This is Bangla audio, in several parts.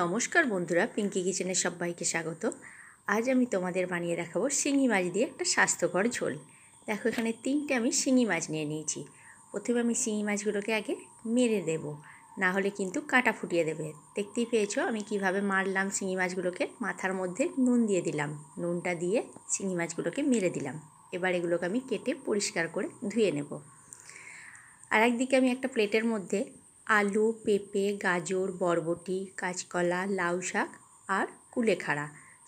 নমস্কার বন্ধুরা পিঙ্কি কিচেনের সবাইকে স্বাগত আজ আমি তোমাদের বানিয়ে দেখাবো শিঙি মাছ দিয়ে একটা স্বাস্থ্যকর ঝোল দেখো এখানে তিনটে আমি শিঙি মাছ নিয়ে নিয়েছি প্রথমে আমি শিঙি মাছগুলোকে আগে মেরে দেব না হলে কিন্তু কাটা ফুটিয়ে দেবে দেখতেই পেয়েছো আমি কিভাবে মারলাম শিঙি মাছগুলোকে মাথার মধ্যে নুন দিয়ে দিলাম নুনটা দিয়ে শিঙি মাছগুলোকে মেরে দিলাম এবার এগুলোকে আমি কেটে পরিষ্কার করে ধুয়ে নেব আর একদিকে আমি একটা প্লেটের মধ্যে আলু পেঁপে গাজর বরবটি কাঁচকলা লাউ শাক আর কুলেখাড়া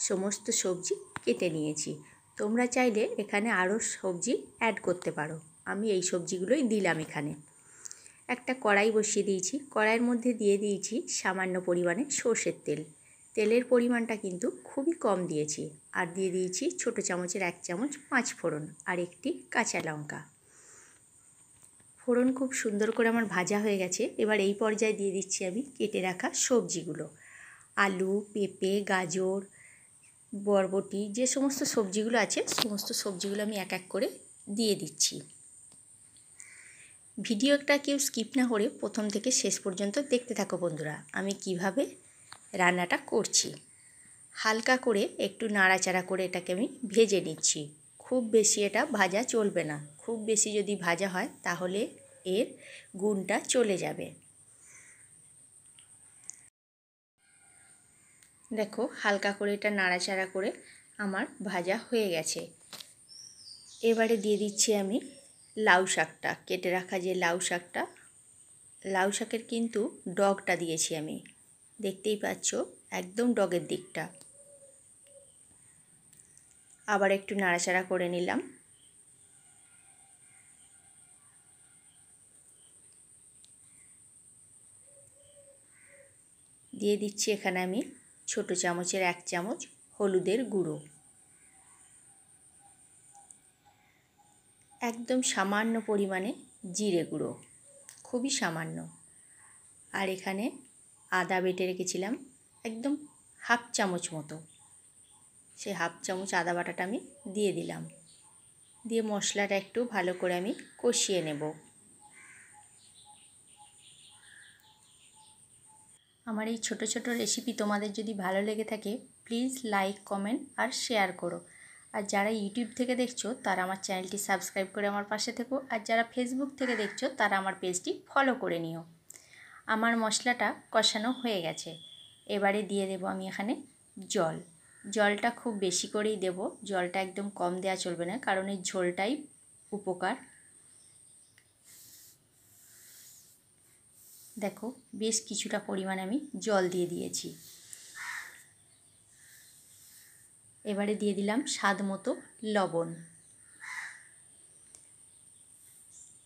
সমস্ত সবজি কেটে নিয়েছি তোমরা চাইলে এখানে আরও সবজি অ্যাড করতে পারো আমি এই সবজিগুলোই দিলাম এখানে একটা কড়াই বসিয়ে দিয়েছি কড়াইয়ের মধ্যে দিয়ে দিয়েছি সামান্য পরিমাণে সর্ষের তেল তেলের পরিমাণটা কিন্তু খুবই কম দিয়েছি আর দিয়ে দিয়েছি ছোট চামচের এক চামচ পাঁচ ফোড়ন আর একটি কাঁচা লঙ্কা ফোড়ন খুব সুন্দর করে আমার ভাজা হয়ে গেছে এবার এই পর্যায়ে দিয়ে দিচ্ছি আমি কেটে রাখা সবজিগুলো আলু পেঁপে গাজর বরবটি যে সমস্ত সবজিগুলো আছে সমস্ত সবজিগুলো আমি এক এক করে দিয়ে দিচ্ছি ভিডিওটা কেউ স্কিপ না করে প্রথম থেকে শেষ পর্যন্ত দেখতে থাকো বন্ধুরা আমি কিভাবে রান্নাটা করছি হালকা করে একটু নাড়াচাড়া করে এটাকে আমি ভেজে নিচ্ছি খুব বেশি এটা ভাজা চলবে না খুব বেশি যদি ভাজা হয় তাহলে এর গুণটা চলে যাবে দেখো হালকা করে এটা নাড়াচাড়া করে আমার ভাজা হয়ে গেছে এবারে দিয়ে দিচ্ছি আমি লাউ শাকটা কেটে রাখা যে লাউ শাকটা লাউ শাকের কিন্তু ডগটা দিয়েছি আমি দেখতেই পাচ্ছ একদম ডগের দিকটা আবার একটু নাড়াচাড়া করে নিলাম দিয়ে দিচ্ছি এখানে আমি ছোট চামচের এক চামচ হলুদের গুঁড়ো একদম সামান্য পরিমাণে জিরে গুঁড়ো খুবই সামান্য আর এখানে আদা বেটে রেখেছিলাম একদম হাফ চামচ মতো সেই হাফ চামচ আদা বাটাটা আমি দিয়ে দিলাম দিয়ে মশলাটা একটু ভালো করে আমি কষিয়ে নেবো আমার এই ছোট ছোট রেসিপি তোমাদের যদি ভালো লেগে থাকে প্লিজ লাইক কমেন্ট আর শেয়ার করো আর যারা ইউটিউব থেকে দেখছো তারা আমার চ্যানেলটি সাবস্ক্রাইব করে আমার পাশে থেকো আর যারা ফেসবুক থেকে দেখছো তারা আমার পেজটি ফলো করে নিও আমার মশলাটা কষানো হয়ে গেছে এবারে দিয়ে দেব আমি এখানে জল জলটা খুব বেশি করেই দেব জলটা একদম কম দেওয়া চলবে না কারণ এই ঝোলটাই উপকার দেখো বেশ কিছুটা পরিমাণ আমি জল দিয়ে দিয়েছি এবারে দিয়ে দিলাম স্বাদ মতো লবণ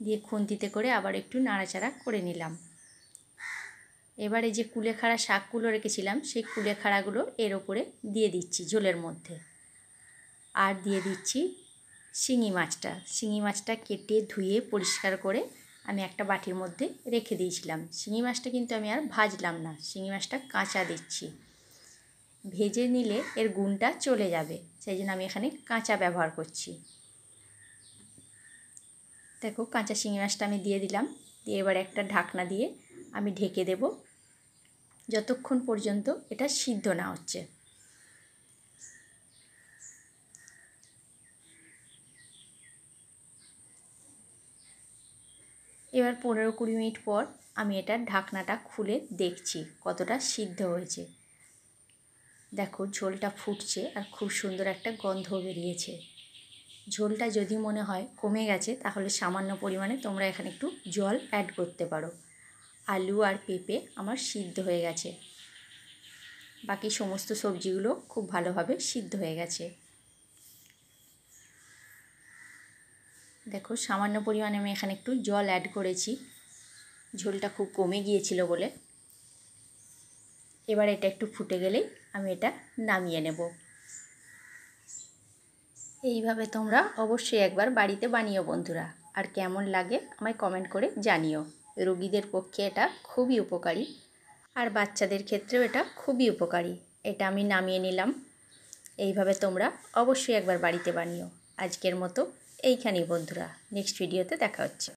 দিয়ে খুন্তিতে করে আবার একটু নাড়াচাড়া করে নিলাম এবারে যে কুলেখাড়া শাকগুলো রেখেছিলাম সেই কুলেখাড়াগুলো এর ওপরে দিয়ে দিচ্ছি ঝোলের মধ্যে আর দিয়ে দিচ্ছি শিঙি মাছটা শিঙি মাছটা কেটে ধুয়ে পরিষ্কার করে আমি একটা বাটির মধ্যে রেখে দিয়েছিলাম শিঙি মাছটা কিন্তু আমি আর ভাজলাম না শিঙি মাছটা কাঁচা দিচ্ছি ভেজে নিলে এর গুণটা চলে যাবে সেই জন্য আমি এখানে কাঁচা ব্যবহার করছি দেখো কাঁচা শিঙি মাছটা আমি দিয়ে দিলাম দিয়ে এবার একটা ঢাকনা দিয়ে আমি ঢেকে দেব যতক্ষণ পর্যন্ত এটা সিদ্ধ না হচ্ছে এবার পনেরো কুড়ি মিনিট পর আমি এটার ঢাকনাটা খুলে দেখছি কতটা সিদ্ধ হয়েছে দেখো ঝোলটা ফুটছে আর খুব সুন্দর একটা গন্ধ বেরিয়েছে ঝোলটা যদি মনে হয় কমে গেছে তাহলে সামান্য পরিমাণে তোমরা এখানে একটু জল অ্যাড করতে পারো আলু আর পেঁপে আমার সিদ্ধ হয়ে গেছে বাকি সমস্ত সবজিগুলো খুব ভালোভাবে সিদ্ধ হয়ে গেছে দেখো সামান্য পরিমাণে আমি এখানে একটু জল অ্যাড করেছি ঝোলটা খুব কমে গিয়েছিল বলে এবার এটা একটু ফুটে গেলেই আমি এটা নামিয়ে নেব এইভাবে তোমরা অবশ্যই একবার বাড়িতে বানিও বন্ধুরা আর কেমন লাগে আমায় কমেন্ট করে জানিও রোগীদের পক্ষে এটা খুবই উপকারী আর বাচ্চাদের ক্ষেত্রেও এটা খুবই উপকারী এটা আমি নামিয়ে নিলাম এইভাবে তোমরা অবশ্যই একবার বাড়িতে বানিও আজকের মতো এইখানেই বন্ধুরা নেক্সট ভিডিওতে দেখা হচ্ছে